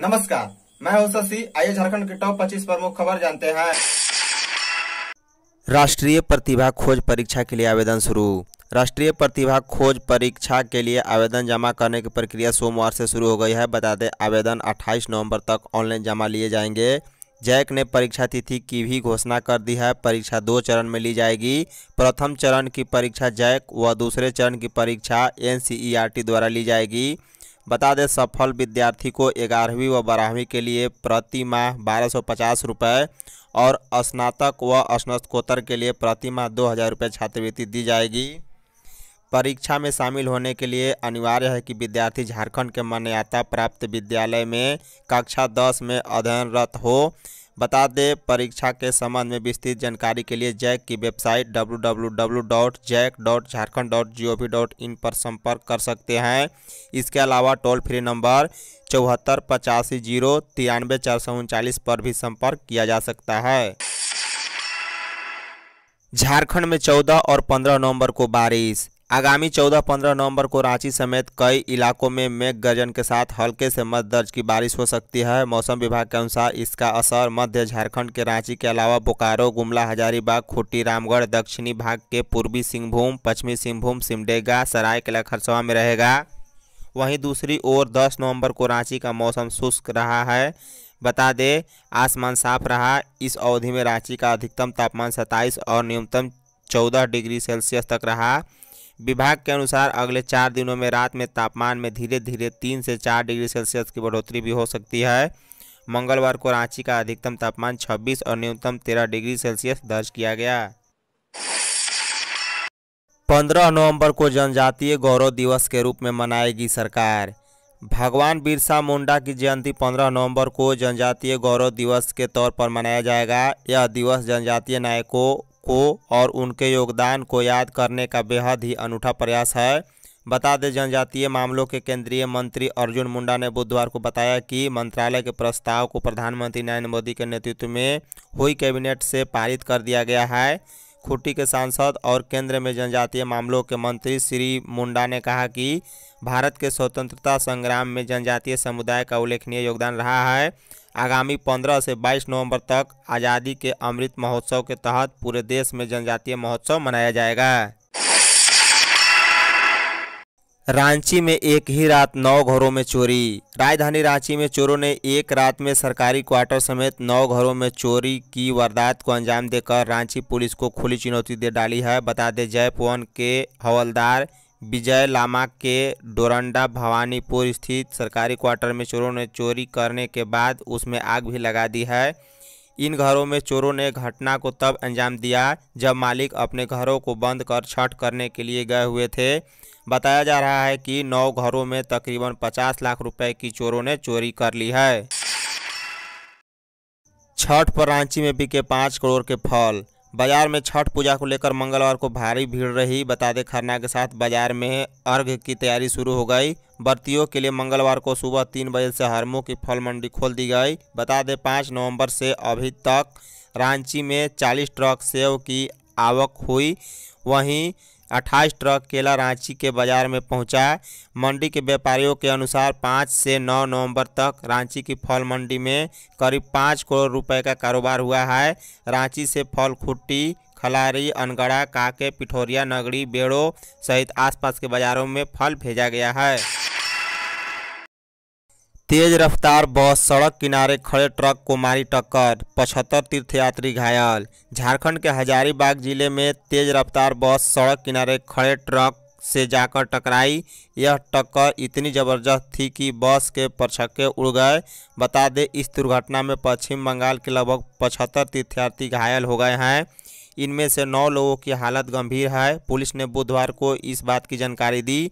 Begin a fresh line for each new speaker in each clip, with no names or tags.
नमस्कार मैं हूं शशि आइए झारखंड के टॉप 25 प्रमुख खबर जानते हैं राष्ट्रीय प्रतिभा खोज परीक्षा के लिए आवेदन शुरू राष्ट्रीय प्रतिभा खोज परीक्षा के लिए आवेदन जमा करने की प्रक्रिया सोमवार से शुरू हो गई है बता दें आवेदन 28 नवंबर तक ऑनलाइन जमा लिए जाएंगे जैक ने परीक्षा तिथि की भी घोषणा कर दी है परीक्षा दो चरण में ली जाएगी प्रथम चरण की परीक्षा जैक व दूसरे चरण की परीक्षा एन द्वारा ली जाएगी बता दें सफल विद्यार्थी को ग्यारहवीं व बारहवीं के लिए प्रति माह बारह सौ पचास रुपये और स्नातक व स्नातकोत्तर के लिए प्रति माह दो हज़ार रुपये छात्रवृत्ति दी जाएगी परीक्षा में शामिल होने के लिए अनिवार्य है कि विद्यार्थी झारखंड के मान्यता प्राप्त विद्यालय में कक्षा दस में अध्ययनरत हो बता दें परीक्षा के संबंध में विस्तृत जानकारी के लिए जैक की वेबसाइट डब्ल्यू पर संपर्क कर सकते हैं इसके अलावा टोल फ्री नंबर चौहत्तर पचासी जीरो तिरानवे चार सौ उनचालीस पर भी संपर्क किया जा सकता है झारखंड में 14 और 15 नवंबर को बारिश आगामी 14-15 नवंबर को रांची समेत कई इलाकों में मेघ गर्जन के साथ हल्के से मध्य दर्ज की बारिश हो सकती है मौसम विभाग के अनुसार इसका असर मध्य झारखंड के रांची के अलावा बोकारो गुमला हजारीबाग खुट्टी रामगढ़ दक्षिणी भाग के पूर्वी सिंहभूम पश्चिमी सिंहभूम सिमडेगा सरायकला खरसवा में रहेगा वहीं दूसरी ओर दस नवम्बर को रांची का मौसम शुष्क रहा है बता दें आसमान साफ रहा इस अवधि में रांची का अधिकतम तापमान सत्ताईस और न्यूनतम चौदह डिग्री सेल्सियस तक रहा विभाग के अनुसार अगले चार दिनों में रात में तापमान में धीरे धीरे तीन से चार डिग्री सेल्सियस की बढ़ोतरी भी हो सकती है मंगलवार को रांची का अधिकतम तापमान 26 और न्यूनतम 13 डिग्री सेल्सियस दर्ज किया गया 15 नवंबर को जनजातीय गौरव दिवस के रूप में मनाएगी सरकार भगवान बिरसा मुंडा की जयंती 15 नवंबर को जनजातीय गौरव दिवस के तौर पर मनाया जाएगा यह दिवस जनजातीय नायकों को और उनके योगदान को याद करने का बेहद ही अनूठा प्रयास है बता दें जनजातीय मामलों के केंद्रीय मंत्री अर्जुन मुंडा ने बुधवार को बताया कि मंत्रालय के प्रस्ताव को प्रधानमंत्री नरेंद्र मोदी के नेतृत्व में हुई कैबिनेट से पारित कर दिया गया है खुट्टी के सांसद और केंद्र में जनजातीय मामलों के मंत्री श्री मुंडा ने कहा कि भारत के स्वतंत्रता संग्राम में जनजातीय समुदाय का उल्लेखनीय योगदान रहा है आगामी 15 से 22 नवंबर तक आज़ादी के अमृत महोत्सव के तहत पूरे देश में जनजातीय महोत्सव मनाया जाएगा रांची में एक ही रात नौ घरों में चोरी राजधानी रांची में चोरों ने एक रात में सरकारी क्वार्टर समेत नौ घरों में चोरी की वारदात को अंजाम देकर रांची पुलिस को खुली चुनौती दे डाली है बता दें जयपवन के हवलदार विजय लामा के डोरंडा भवानीपुर स्थित सरकारी क्वार्टर में चोरों ने चोरी करने के बाद उसमें आग भी लगा दी है इन घरों में चोरों ने घटना को तब अंजाम दिया जब मालिक अपने घरों को बंद कर छठ करने के लिए गए हुए थे बताया जा रहा है कि नौ घरों में तकरीबन 50 लाख रुपए की चोरों ने चोरी कर ली है छठ पर रांची में बिके पाँच करोड़ के फल बाजार में छठ पूजा को लेकर मंगलवार को भारी भीड़ रही बता दें खरना के साथ बाजार में अर्घ की तैयारी शुरू हो गई बर्तियों के लिए मंगलवार को सुबह तीन बजे से हरमो की फल मंडी खोल दी गई बता दें पाँच नवंबर से अभी तक रांची में चालीस ट्रक सेव की आवक हुई वहीं अट्ठाईस ट्रक केला रांची के बाजार में पहुंचा मंडी के व्यापारियों के अनुसार पाँच से नौ नवंबर तक रांची की फल मंडी में करीब पाँच करोड़ रुपए का कारोबार हुआ है रांची से फल खुट्टी खलारी अनगड़ा काके पिठोरिया नगरी बेड़ो सहित आसपास के बाज़ारों में फल भेजा गया है तेज रफ्तार बस सड़क किनारे खड़े ट्रक को मारी टक्कर पचहत्तर तीर्थयात्री घायल झारखंड के हजारीबाग जिले में तेज रफ्तार बस सड़क किनारे खड़े ट्रक से जाकर टकराई यह टक्कर इतनी ज़बरदस्त थी कि बस के परछक्के उड़ गए बता दें इस दुर्घटना में पश्चिम बंगाल के लगभग पचहत्तर तीर्थयात्री घायल हो गए हैं इनमें से नौ लोगों की हालत गंभीर है पुलिस ने बुधवार को इस बात की जानकारी दी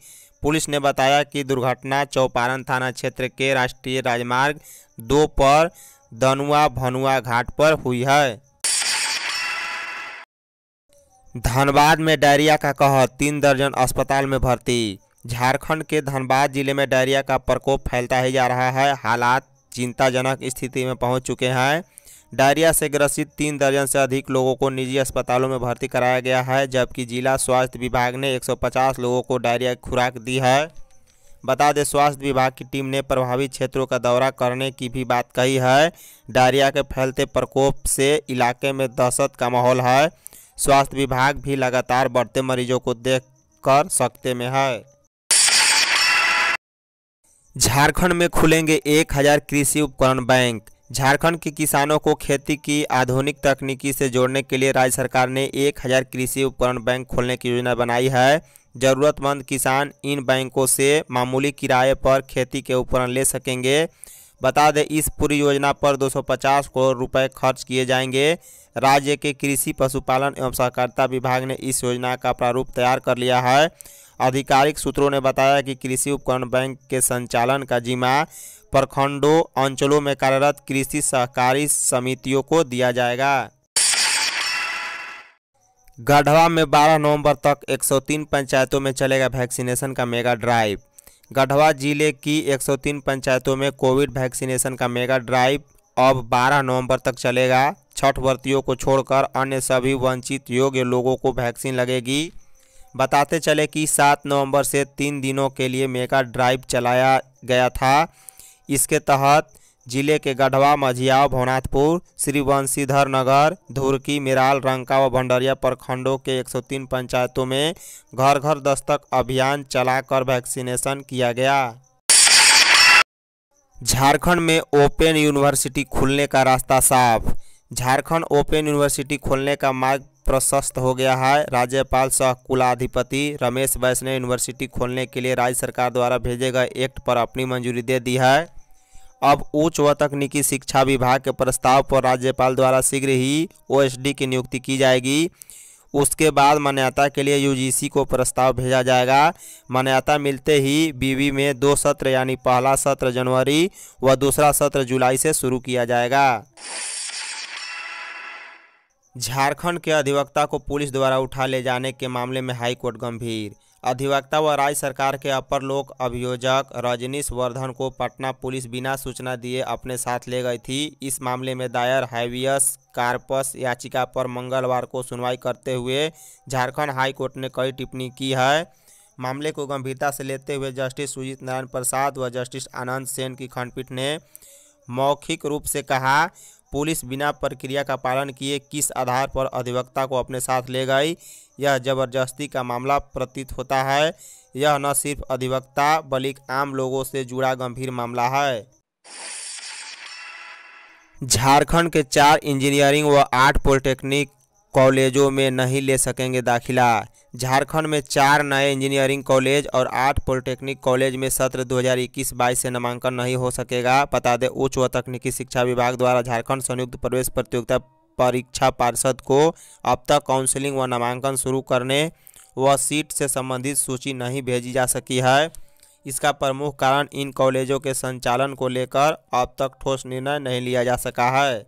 पुलिस ने बताया कि दुर्घटना चौपारण थाना क्षेत्र के राष्ट्रीय राजमार्ग दो पर दनुआ भनुआ घाट पर हुई है धनबाद में डायरिया का कहर तीन दर्जन अस्पताल में भर्ती झारखंड के धनबाद जिले में डायरिया का प्रकोप फैलता ही जा रहा है हालात चिंताजनक स्थिति में पहुंच चुके हैं डायरिया से ग्रसित तीन दर्जन से अधिक लोगों को निजी अस्पतालों में भर्ती कराया गया है जबकि जिला स्वास्थ्य विभाग ने 150 लोगों को डायरिया की खुराक दी है बता दें स्वास्थ्य विभाग की टीम ने प्रभावित क्षेत्रों का दौरा करने की भी बात कही है डायरिया के फैलते प्रकोप से इलाके में दहशत का माहौल है स्वास्थ्य विभाग भी लगातार बढ़ते मरीजों को देख कर सकते में है झारखंड में खुलेंगे एक हजार कृषि उपकरण बैंक झारखंड के किसानों को खेती की आधुनिक तकनीकी से जोड़ने के लिए राज्य सरकार ने एक हज़ार कृषि उपकरण बैंक खोलने की योजना बनाई है ज़रूरतमंद किसान इन बैंकों से मामूली किराए पर खेती के उपकरण ले सकेंगे बता दें इस पूरी योजना पर 250 करोड़ रुपए खर्च किए जाएंगे राज्य के कृषि पशुपालन एवं सहकारिता विभाग ने इस योजना का प्रारूप तैयार कर लिया है आधिकारिक सूत्रों ने बताया कि कृषि उपकरण बैंक के संचालन का जिम्मा प्रखंडों अंचलों में कार्यरत कृषि सहकारी समितियों को दिया जाएगा गढ़वा में 12 नवंबर तक 103 पंचायतों में चलेगा वैक्सीनेशन का मेगा ड्राइव गढ़वा जिले की 103 पंचायतों में कोविड वैक्सीनेशन का मेगा ड्राइव अब 12 नवंबर तक चलेगा छठ व्रतियों को छोड़कर अन्य सभी वंचित योग्य लोगों को वैक्सीन लगेगी बताते चले कि 7 नवंबर से तीन दिनों के लिए मेगा ड्राइव चलाया गया था इसके तहत जिले के गढ़वा मझियाव भवनाथपुर श्रीवंशीधर नगर धुरकी मिराल रंका व भंडरिया प्रखंडों के 103 पंचायतों में घर घर दस्तक अभियान चलाकर वैक्सीनेशन किया गया झारखंड में ओपन यूनिवर्सिटी खुलने का रास्ता साफ झारखंड ओपन यूनिवर्सिटी खोलने का मार्ग प्रशस्त हो गया है राज्यपाल सह कुलाधिपति रमेश वैष्णव यूनिवर्सिटी खोलने के लिए राज्य सरकार द्वारा भेजे गए एक्ट पर अपनी मंजूरी दे दी है अब उच्च व तकनीकी शिक्षा विभाग के प्रस्ताव पर राज्यपाल द्वारा शीघ्र ही ओएसडी की नियुक्ति की जाएगी उसके बाद मान्यता के लिए यूजीसी को प्रस्ताव भेजा जाएगा मान्यता मिलते ही बीवी में दो सत्र यानी पहला सत्र जनवरी व दूसरा सत्र जुलाई से शुरू किया जाएगा झारखंड के अधिवक्ता को पुलिस द्वारा उठा ले जाने के मामले में हाईकोर्ट गंभीर अधिवक्ता व राज्य सरकार के अपर लोक अभियोजक रजनीश वर्धन को पटना पुलिस बिना सूचना दिए अपने साथ ले गई थी इस मामले में दायर हैवियस कार्पस याचिका पर मंगलवार को सुनवाई करते हुए झारखंड हाईकोर्ट ने कई टिप्पणी की है मामले को गंभीरता से लेते हुए जस्टिस सुजीत नारायण प्रसाद व जस्टिस आनंद सेन की खंडपीठ ने मौखिक रूप से कहा पुलिस बिना प्रक्रिया का पालन किए किस आधार पर अधिवक्ता को अपने साथ ले गई यह जबरदस्ती का मामला प्रतीत होता है यह न सिर्फ अधिवक्ता बल्कि आम लोगों से जुड़ा गंभीर मामला है झारखंड के चार इंजीनियरिंग व आठ पॉलिटेक्निक कॉलेजों में नहीं ले सकेंगे दाखिला झारखंड में चार नए इंजीनियरिंग कॉलेज और आठ पॉलिटेक्निक कॉलेज में सत्र 2021-22 से नामांकन नहीं हो सकेगा बता दें उच्च व तकनीकी शिक्षा विभाग द्वारा झारखंड संयुक्त प्रवेश प्रतियोगिता परीक्षा पार्षद को अब तक काउंसलिंग व नामांकन शुरू करने व सीट से संबंधित सूची नहीं भेजी जा सकी है इसका प्रमुख कारण इन कॉलेजों के संचालन को लेकर अब तक ठोस निर्णय नहीं लिया जा सका है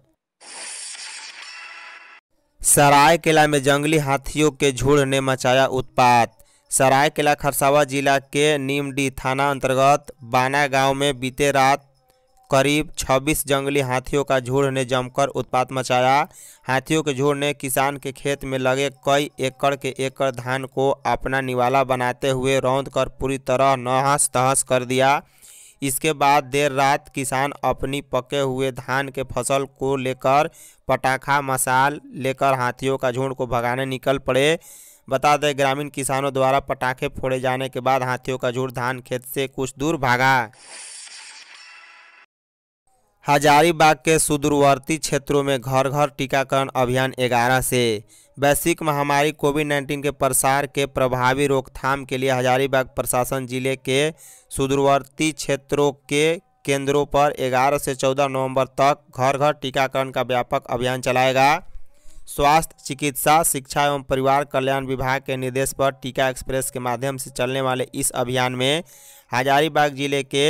सरायकेला में जंगली हाथियों के झुंड ने मचाया उत्पात सरायकेला खरसावा जिला के नीमडी थाना अंतर्गत बाना गांव में बीते रात करीब 26 जंगली हाथियों का झुंड ने जमकर उत्पात मचाया हाथियों के झुंड ने किसान के खेत में लगे कई एकड़ के एकड़ धान को अपना निवाला बनाते हुए रौंद कर पूरी तरह नहस तहस कर दिया इसके बाद देर रात किसान अपनी पके हुए धान के फसल को लेकर पटाखा मसाल लेकर हाथियों का झुंड को भगाने निकल पड़े बता दें ग्रामीण किसानों द्वारा पटाखे फोड़े जाने के बाद हाथियों का झुंड धान खेत से कुछ दूर भागा हजारीबाग के सुदूरवर्ती क्षेत्रों में घर घर टीकाकरण अभियान 11 से वैश्विक महामारी कोविड 19 के प्रसार के प्रभावी रोकथाम के लिए हजारीबाग प्रशासन जिले के सुदूरवर्ती क्षेत्रों के केंद्रों पर 11 से 14 नवंबर तक घर घर टीकाकरण का व्यापक अभियान चलाएगा स्वास्थ्य चिकित्सा शिक्षा एवं परिवार कल्याण विभाग के निर्देश पर टीका एक्सप्रेस के माध्यम से चलने वाले इस अभियान में हजारीबाग जिले के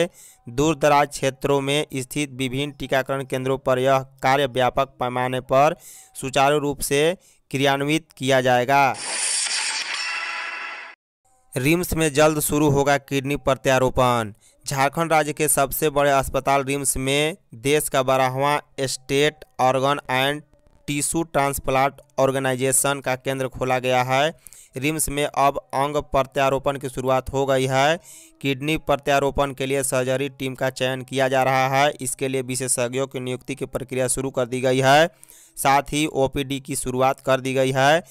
दूरदराज क्षेत्रों में स्थित विभिन्न टीकाकरण केंद्रों पर यह कार्य व्यापक पैमाने पर सुचारू रूप से क्रियान्वित किया जाएगा रिम्स में जल्द शुरू होगा किडनी प्रत्यारोपण झारखंड राज्य के सबसे बड़े अस्पताल रिम्स में देश का बारहवा state organ and tissue transplant organisation का केंद्र खोला गया है रिम्स में अब अंग प्रत्यारोपण की शुरुआत हो गई है किडनी प्रत्यारोपण के लिए सर्जरी टीम का चयन किया जा रहा है इसके लिए विशेषज्ञों की नियुक्ति की प्रक्रिया शुरू कर दी गई है साथ ही ओपीडी की शुरुआत कर दी गई है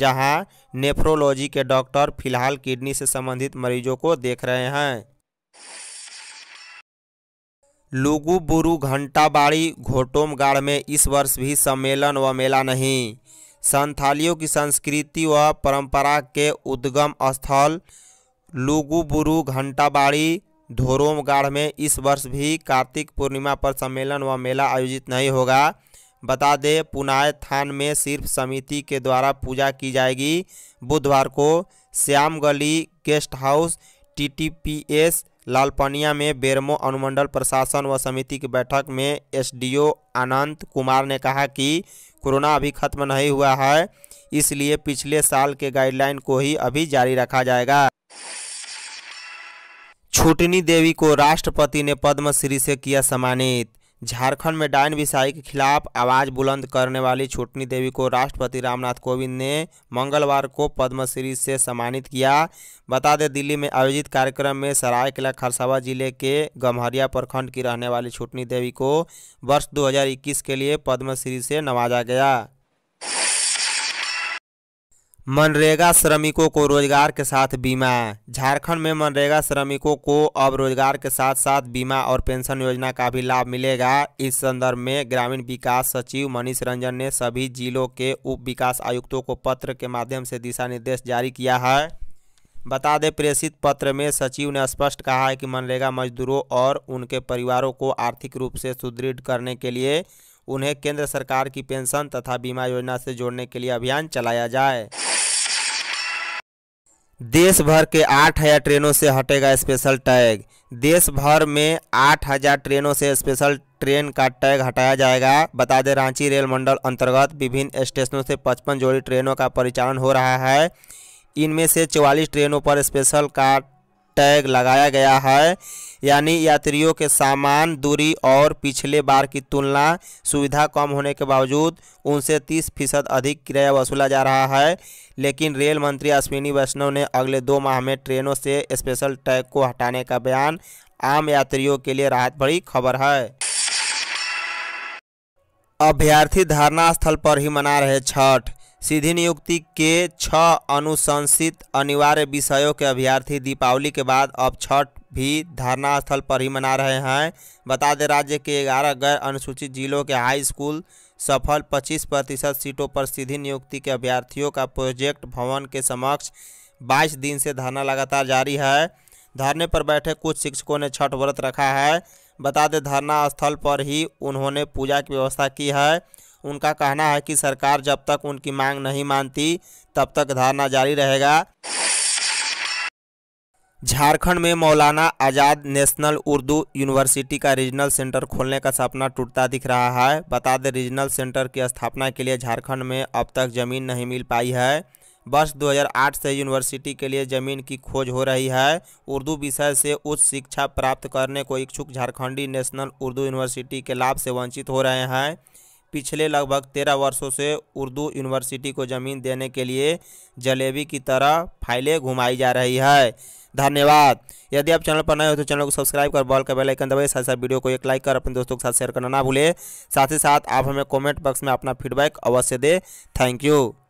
जहां नेफ्रोलॉजी के डॉक्टर फिलहाल किडनी से संबंधित मरीजों को देख रहे हैं लुगुबुरु घंटाबाड़ी घोटोमगाड़ में इस वर्ष भी सम्मेलन व मेला नहीं संथालियों की संस्कृति व परंपरा के उद्गम स्थल लुगुबुरु घंटाबाड़ी धोरोमगाढ़ में इस वर्ष भी कार्तिक पूर्णिमा पर सम्मेलन व मेला आयोजित नहीं होगा बता दें पुनाय थान में सिर्फ समिति के द्वारा पूजा की जाएगी बुधवार को Shyam Gali guest house T T P S Lalpania में बेरमो अनुमंडल प्रशासन व समिति की बैठक में एसडीओ अनंत कुमार ने कहा कि कोरोना अभी खत्म नहीं हुआ है इसलिए पिछले साल के गाइडलाइन को ही अभी जारी रखा जाएगा छुटनी देवी को राष्ट्रपति ने पद्मश्री से किया सम्मानित झारखंड में डायन विसाई के खिलाफ आवाज बुलंद करने वाली छुटनी देवी को राष्ट्रपति रामनाथ कोविंद ने मंगलवार को पद्मश्री से सम्मानित किया बता दें दिल्ली में आयोजित कार्यक्रम में सरायकला खरसावा जिले के गम्हरिया प्रखंड की रहने वाली छुटनी देवी को वर्ष 2021 के लिए पद्मश्री से नवाजा गया मनरेगा श्रमिकों को रोजगार के साथ बीमा झारखंड में मनरेगा श्रमिकों को अब रोजगार के साथ साथ बीमा और पेंशन योजना का भी लाभ मिलेगा इस संदर्भ में ग्रामीण विकास सचिव मनीष रंजन ने सभी जिलों के उप विकास आयुक्तों को पत्र के माध्यम से दिशा निर्देश जारी किया है बता दें प्रेषित पत्र में सचिव ने स्पष्ट कहा है कि मनरेगा मजदूरों और उनके परिवारों को आर्थिक रूप से सुदृढ़ करने के लिए उन्हें केंद्र सरकार की पेंशन तथा बीमा योजना से जोड़ने के लिए अभियान चलाया जाए देश भर के आठ हज़ार ट्रेनों से हटेगा स्पेशल टैग देश भर में आठ हज़ार ट्रेनों से स्पेशल ट्रेन का टैग हटाया जाएगा बता दें रांची रेल मंडल अंतर्गत विभिन्न स्टेशनों से पचपन जोड़ी ट्रेनों का परिचालन हो रहा है इनमें से चौवालीस ट्रेनों पर स्पेशल का टैग लगाया गया है यानी यात्रियों के सामान दूरी और पिछले बार की तुलना सुविधा कम होने के बावजूद उनसे तीस फीसद अधिक किराया वसूला जा रहा है लेकिन रेल मंत्री अश्विनी वैष्णव ने अगले दो माह में ट्रेनों से स्पेशल टैग को हटाने का बयान आम यात्रियों के लिए राहत भरी खबर है अभ्यर्थी धरना स्थल पर ही मना रहे छठ सीधी नियुक्ति के छह अनुशंसित अनिवार्य विषयों के अभ्यर्थी दीपावली के बाद अब छठ भी धरना स्थल पर ही मना रहे हैं बता दें राज्य के ग्यारह गैर अनुसूचित जिलों के हाई स्कूल सफल 25 प्रतिशत सीटों पर सीधी नियुक्ति के अभ्यर्थियों का प्रोजेक्ट भवन के समक्ष 22 दिन से धरना लगातार जारी है धरने पर बैठे कुछ शिक्षकों ने छठ व्रत रखा है बता दें धरना स्थल पर ही उन्होंने पूजा की व्यवस्था की है उनका कहना है कि सरकार जब तक उनकी मांग नहीं मानती तब तक धरना जारी रहेगा झारखंड में मौलाना आज़ाद नेशनल उर्दू यूनिवर्सिटी का रीजनल सेंटर खोलने का सपना टूटता दिख रहा है बता दें रीजनल सेंटर की स्थापना के लिए झारखंड में अब तक ज़मीन नहीं मिल पाई है वर्ष 2008 से यूनिवर्सिटी के लिए ज़मीन की खोज हो रही है उर्दू विषय से उच्च शिक्षा प्राप्त करने को इच्छुक झारखंडी नेशनल उर्दू यूनिवर्सिटी के लाभ से वंचित हो रहे हैं पिछले लगभग तेरह वर्षों से उर्दू यूनिवर्सिटी को ज़मीन देने के लिए जलेबी की तरह फाइलें घुमाई जा रही है धन्यवाद यदि आप चैनल पर नए हो तो चैनल को सब्सक्राइब कर बॉल का बेलाइकन दबाए साथ साथ वीडियो को एक लाइक कर अपने दोस्तों के साथ शेयर करना ना भूले साथ ही साथ आप हमें कॉमेंट बॉक्स में अपना फीडबैक अवश्य दें थैंक यू